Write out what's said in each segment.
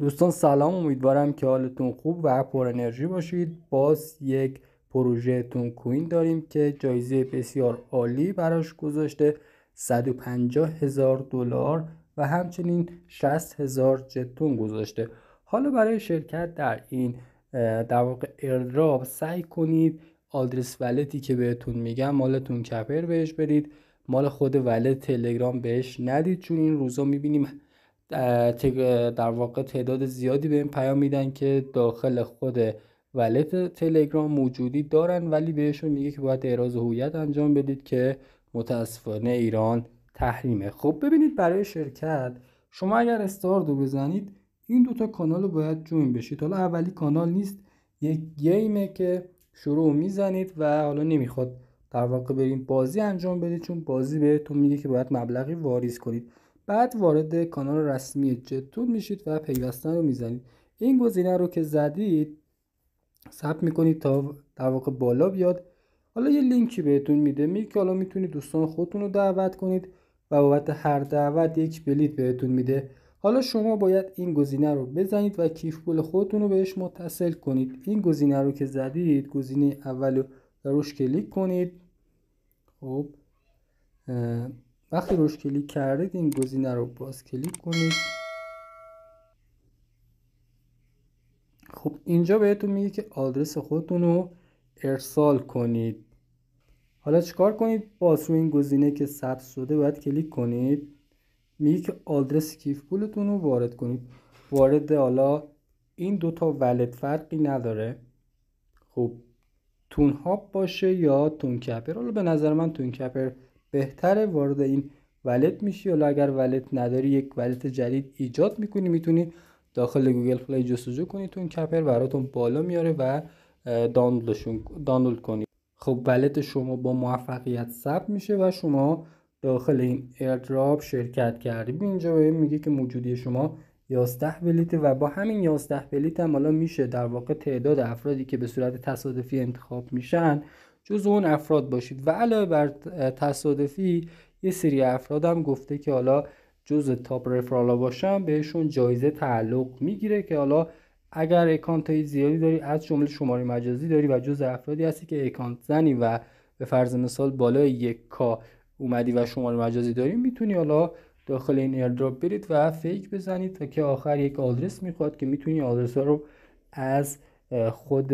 دوستان سلام امیدوارم که حالتون خوب و پر انرژی باشید باز یک پروژه تون کوین داریم که جایزه بسیار عالی براش گذاشته 150 هزار دلار و همچنین 60 هزار جتون گذاشته حالا برای شرکت در این در واقع سعی کنید آدرس ولتی که بهتون میگم مالتون کپر بهش برید مال خود ولت تلگرام بهش ندید چون این روزا میبینیم در واقع تعداد زیادی به این پیام میدن که داخل خود ولت تلگرام موجودی دارن ولی بهشون میگه که باید اعراض هویت انجام بدید که متاسفانه ایران تحریمه خب ببینید برای شرکت شما اگر استار دو بزنید این دوتا کانال رو باید جوین بشید حالا اولی کانال نیست یک گیمه که شروع میزنید و حالا نمیخواد در واقع بریم بازی انجام بدید چون بازی بهتون میگه که باید مبلغی واریز کنید بعد وارد کانال رسمی جتون میشید و پیوستن رو میزنید این گزینه رو که زدید ثبت میکنید تا در واقع بالا بیاد حالا یه لینکی بهتون میده می که حالا میتونید دوستان خودتون رو دعوت کنید و بابت هر دعوت یک بلیت بهتون میده حالا شما باید این گزینه رو بزنید و کیف پول خودتون رو بهش متصل کنید این گزینه رو که زدید گزینه اول رو روش کلیک کنید خب وقتی روش کلیک کردید این گزینه رو باز کلیک کنید خب اینجا بهتون میگه که آدرس خودتون رو ارسال کنید حالا چیکار کنید باز روی این گزینه که ثبت شده باید کلیک کنید میگه که آدرس کیف پولتون رو وارد کنید وارد حالا این دوتا ولد فرقی نداره خب تون هاب باشه یا تون کپر حالا به نظر من تون کپر بهتره وارد این ولت میشی حالا اگر ولت نداری یک ولت جدید ایجاد میکنی میتونی داخل گوگل پلی جستجو کنی تو این کپر براتون بالا میاره و دانلودشون دانلود کنی خب ولت شما با موفقیت ثبت میشه و شما داخل این ایردراپ شرکت کردی اینجا به میگه که موجودی شما 11 بلیت و با همین 11 بلیت هم حالا میشه در واقع تعداد افرادی که به صورت تصادفی انتخاب میشن جز اون افراد باشید و علاوه بر تصادفی یه سری افراد هم گفته که حالا جز تاپ رفرالا باشم بهشون جایزه تعلق میگیره که حالا اگر اکانت های زیادی داری از جمله شماره مجازی داری و جز افرادی هستی که اکانت زنی و به فرض مثال بالای یک کا اومدی و شماره مجازی داری میتونی حالا داخل این ایردراپ برید و فیک بزنید تا که آخر یک آدرس میخواد که میتونی آدرس ها رو از خود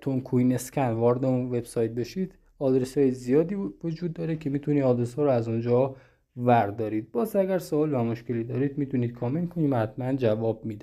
تون کوین اسکن وارد اون وبسایت بشید آدرس های زیادی وجود داره که میتونی آدرس ها رو از اونجا وردارید باز اگر سوال و مشکلی دارید میتونید کامنت کنید حتما جواب میدم